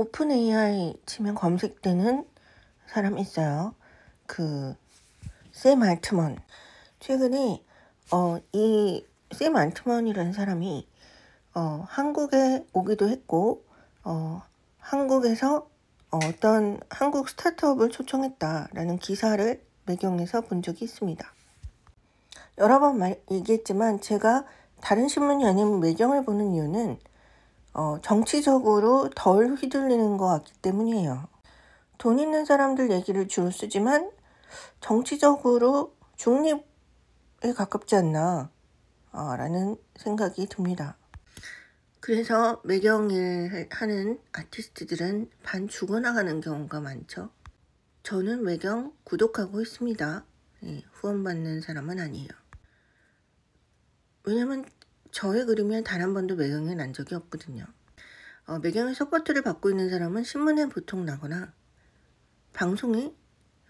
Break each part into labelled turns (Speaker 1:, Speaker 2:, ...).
Speaker 1: 오픈 AI 치면 검색되는 사람 있어요. 그, 샘 알트먼. 최근에, 어, 이, 샘 알트먼이라는 사람이, 어, 한국에 오기도 했고, 어, 한국에서 어떤 한국 스타트업을 초청했다라는 기사를 매경에서 본 적이 있습니다. 여러 번 말, 얘기했지만 제가 다른 신문이 아닌 매경을 보는 이유는 어, 정치적으로 덜 휘둘리는 것 같기 때문이에요. 돈 있는 사람들 얘기를 주로 쓰지만 정치적으로 중립에 가깝지 않나 어, 라는 생각이 듭니다. 그래서 외경일 하는 아티스트들은 반 죽어나가는 경우가 많죠. 저는 외경 구독하고 있습니다. 예, 후원받는 사람은 아니에요. 왜냐면 저의 그림에 단한 번도 매경에 난 적이 없거든요. 어, 매경의 서포트를 받고 있는 사람은 신문에 보통 나거나 방송에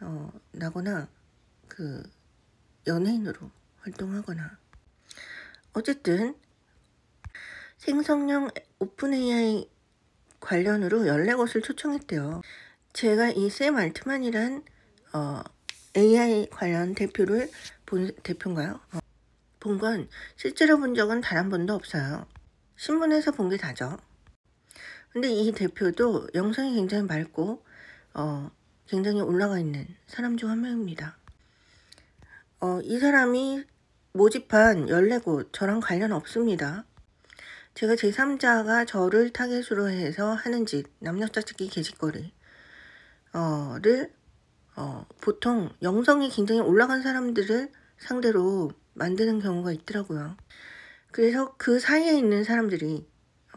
Speaker 1: 어, 나거나 그 연예인으로 활동하거나 어쨌든 생성형 오픈 AI 관련으로 14곳을 초청했대요. 제가 이 샘 알트만이란 어, AI 관련 대표를 본 대표인가요? 어. 본건 실제로 본 적은 단 한 번도 없어요. 신문에서 본 게 다죠. 근데 이 대표도 영상이 굉장히 맑고 어, 굉장히 올라가 있는 사람 중 한 명입니다. 어, 이 사람이 모집한 14곳 저랑 관련 없습니다. 제가 제3자가 저를 타겟으로 해서 하는 짓, 남녀짝짓기 개짓거리 어,를 어, 보통 영성이 굉장히 올라간 사람들을 상대로 만드는 경우가 있더라고요. 그래서 그 사이에 있는 사람들이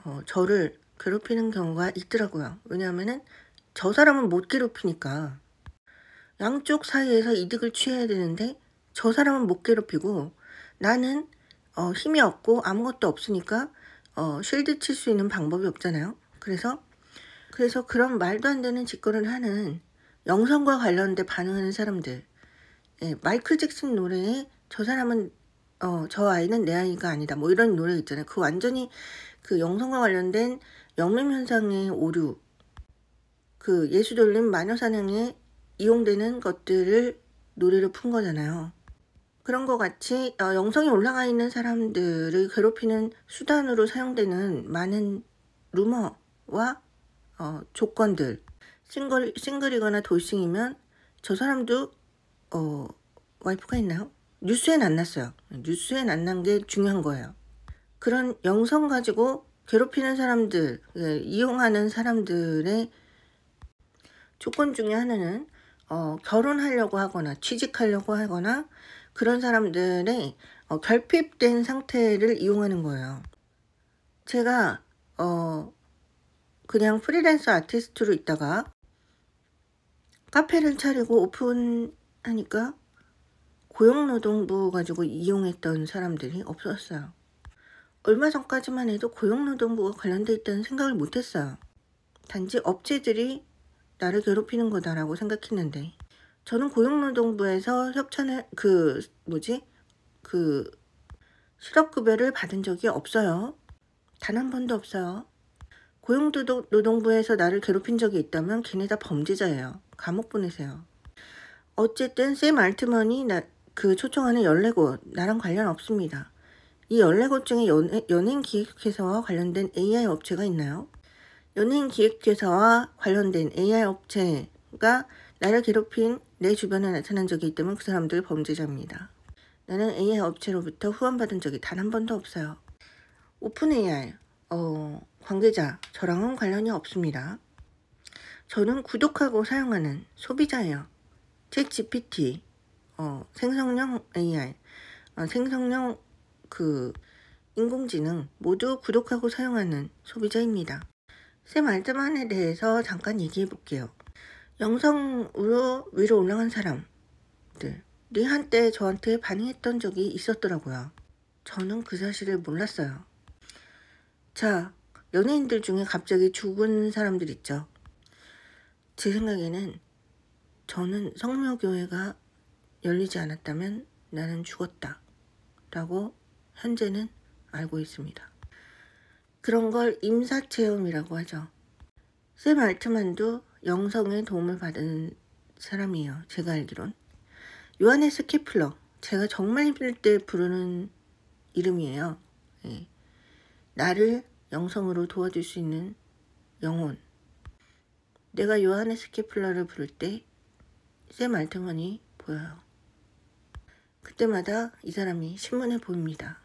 Speaker 1: 어, 저를 괴롭히는 경우가 있더라고요. 왜냐하면저 사람은 못 괴롭히니까 양쪽 사이에서 이득을 취해야 되는데 저 사람은 못 괴롭히고 나는 어, 힘이 없고 아무것도 없으니까 어, 쉴드 칠 수 있는 방법이 없잖아요. 그래서 그래서 그런 말도 안 되는 짓거리를 하는 영성과 관련된 반응하는 사람들 예, 마이클 잭슨 노래에 저 사람은 어, 저 아이는 내 아이가 아니다. 뭐 이런 노래 있잖아요. 그 완전히 그 영성과 관련된 영림 현상의 오류, 그 예수돌림 마녀사냥에 이용되는 것들을 노래로 푼 거잖아요. 그런 것 같이 어, 영성이 올라가 있는 사람들을 괴롭히는 수단으로 사용되는 많은 루머와 어, 조건들, 싱글, 싱글이거나 돌싱이면 저 사람도 어, 와이프가 있나요? 뉴스엔 안 났어요. 뉴스엔 안 난 게 중요한 거예요. 그런 영성 가지고 괴롭히는 사람들, 예, 이용하는 사람들의 조건 중에 하나는 어, 결혼하려고 하거나 취직하려고 하거나 그런 사람들의 어, 결핍된 상태를 이용하는 거예요. 제가 어, 그냥 프리랜서 아티스트로 있다가 카페를 차리고 오픈하니까 고용노동부 가지고 이용했던 사람들이 없었어요. 얼마 전까지만 해도 고용노동부가 관련돼 있다는 생각을 못했어요. 단지 업체들이 나를 괴롭히는 거다라고 생각했는데 저는 고용노동부에서 협찬을 그 뭐지 그 실업급여를 받은 적이 없어요. 단 한 번도 없어요. 고용노동부에서 나를 괴롭힌 적이 있다면 걔네 다 범죄자예요. 감옥 보내세요. 어쨌든 샘 알트먼이 나, 그 초청하는 14곳, 나랑 관련 없습니다. 이 14곳 중에 연, 연예인 기획회사와 관련된 AI 업체가 있나요? 연예인 기획회사와 관련된 AI 업체가 나를 괴롭힌 내 주변에 나타난 적이 있다면 그 사람들 범죄자입니다. 나는 AI 업체로부터 후원받은 적이 단 한 번도 없어요. 오픈 AI, 어, 관계자, 저랑은 관련이 없습니다. 저는 구독하고 사용하는 소비자예요. 챗 GPT, 어, 생성형 AI, 어, 생성형 그 인공지능 모두 구독하고 사용하는 소비자입니다. 쌤 알트만에 대해서 잠깐 얘기해 볼게요. 영상으로 위로 올라간 사람들이 한때 저한테 반응했던 적이 있었더라고요. 저는 그 사실을 몰랐어요. 자, 연예인들 중에 갑자기 죽은 사람들 있죠. 제 생각에는 저는 성묘교회가 열리지 않았다면 나는 죽었다. 라고 현재는 알고 있습니다. 그런 걸 임사체험이라고 하죠. 샘 알트만도 영성의 도움을 받은 사람이에요. 제가 알기론. 요하네스 케플러. 제가 정말 힘들 때 부르는 이름이에요. 예. 나를 영성으로 도와줄 수 있는 영혼. 내가 요하네스 케플러를 부를 때샘 알트만이 보여요. 그때마다 이 사람이 신문에 보입니다.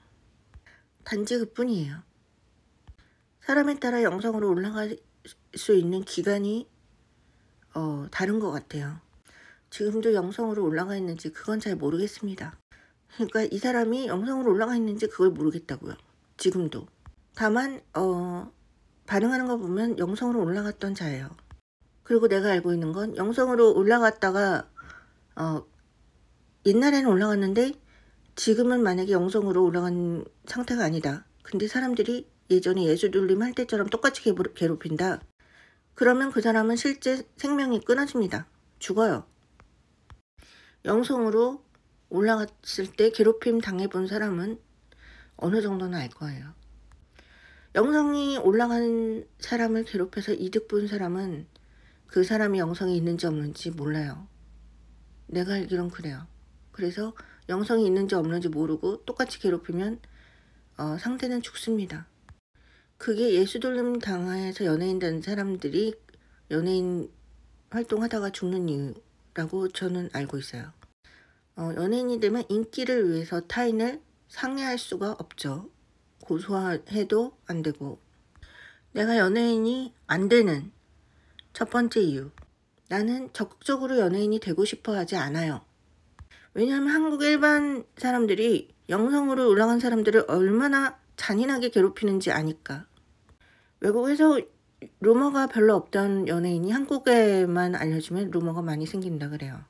Speaker 1: 단지 그뿐이에요. 사람에 따라 영상으로 올라갈 수 있는 기간이 어, 다른 것 같아요. 지금도 영상으로 올라가 있는지 그건 잘 모르겠습니다. 그러니까 이 사람이 영상으로 올라가 있는지 그걸 모르겠다고요. 지금도. 다만 어, 반응하는 거 보면 영상으로 올라갔던 자예요. 그리고 내가 알고 있는 건 영상으로 올라갔다가 어, 옛날에는 올라갔는데 지금은 만약에 영성으로 올라간 상태가 아니다. 근데 사람들이 예전에 예수둘림할 때처럼 똑같이 괴롭힌다. 그러면 그 사람은 실제 생명이 끊어집니다. 죽어요. 영성으로 올라갔을 때 괴롭힘 당해본 사람은 어느 정도는 알 거예요. 영성이 올라간 사람을 괴롭혀서 이득 본 사람은 그 사람이 영성이 있는지 없는지 몰라요. 내가 알기론 그래요. 그래서 영성이 있는지 없는지 모르고 똑같이 괴롭히면 어, 상대는 죽습니다. 그게 예수돌림 당하에서 연예인 된 사람들이 연예인 활동하다가 죽는 이유라고 저는 알고 있어요. 어, 연예인이 되면 인기를 위해서 타인을 상해할 수가 없죠. 고소해도 안 되고. 내가 연예인이 안 되는 첫 번째 이유. 나는 적극적으로 연예인이 되고 싶어 하지 않아요. 왜냐하면 한국 일반 사람들이 영성으로 올라간 사람들을 얼마나 잔인하게 괴롭히는지 아니까. 외국에서 루머가 별로 없던 연예인이 한국에만 알려지면 루머가 많이 생긴다 그래요.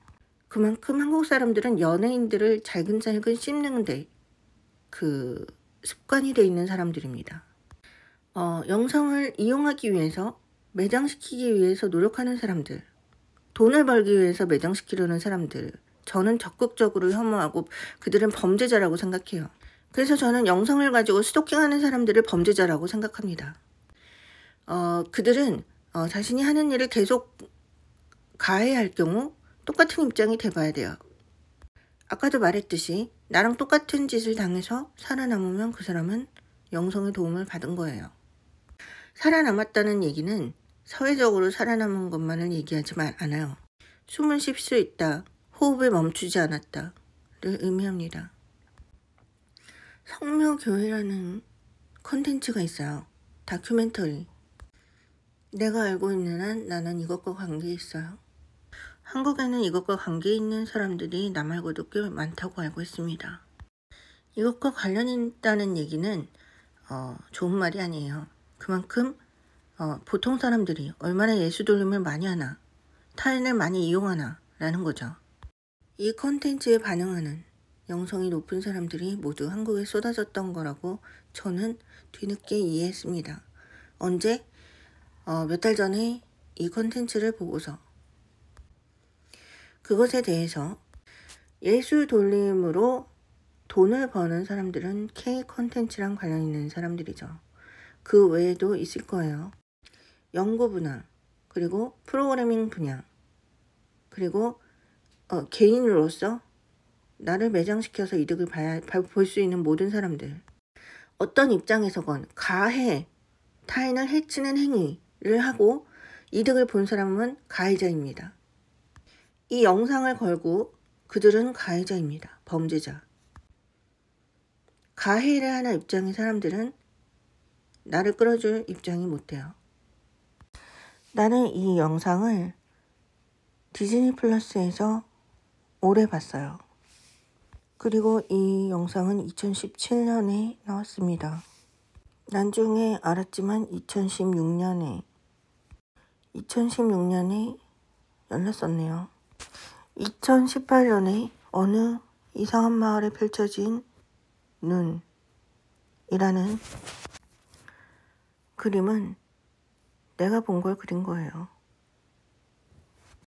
Speaker 1: 그만큼 한국 사람들은 연예인들을 잘근잘근 씹는데 그 습관이 돼 있는 사람들입니다. 어, 영성을 이용하기 위해서 매장시키기 위해서 노력하는 사람들, 돈을 벌기 위해서 매장시키려는 사람들, 저는 적극적으로 혐오하고 그들은 범죄자라고 생각해요. 그래서 저는 영성을 가지고 스토킹하는 사람들을 범죄자라고 생각합니다. 어, 그들은 어, 자신이 하는 일을 계속 가해할 경우 똑같은 입장이 돼봐야 돼요. 아까도 말했듯이 나랑 똑같은 짓을 당해서 살아남으면 그 사람은 영성의 도움을 받은 거예요. 살아남았다는 얘기는 사회적으로 살아남은 것만을 얘기하지 않아요. 숨은 쉴수 있다. 호흡을 멈추지 않았다를 의미합니다. 성묘교회라는 컨텐츠가 있어요. 다큐멘터리. 내가 알고 있는 한 나는 이것과 관계 있어요. 한국에는 이것과 관계 있는 사람들이 나 말고도 꽤 많다고 알고 있습니다. 이것과 관련 있다는 얘기는 어, 좋은 말이 아니에요. 그만큼 어, 보통 사람들이 얼마나 예수 돌림을 많이 하나, 타인을 많이 이용하나 라는 거죠. 이 컨텐츠에 반응하는 영성이 높은 사람들이 모두 한국에 쏟아졌던 거라고 저는 뒤늦게 이해했습니다. 언제? 어, 몇 달 전에 이 컨텐츠를 보고서 그것에 대해서 예술 돌림으로 돈을 버는 사람들은 K 컨텐츠랑 관련 있는 사람들이죠. 그 외에도 있을 거예요. 연구 분야, 그리고 프로그래밍 분야, 그리고 어, 개인으로서 나를 매장시켜서 이득을 볼수 있는 모든 사람들 어떤 입장에서건 가해 타인을 해치는 행위를 하고 이득을 본 사람은 가해자입니다. 이 영상을 걸고 그들은 가해자입니다. 범죄자. 가해를 하는 입장인 사람들은 나를 끌어줄 입장이 못돼요. 나는 이 영상을 디즈니 플러스에서 오래 봤어요. 그리고 이 영상은 2017년에 나왔습니다. 난중에 알았지만 2016년에 2016년에 열렸었네요. 2018년에 어느 이상한 마을에 펼쳐진 눈이라는 그림은 내가 본 걸 그린 거예요.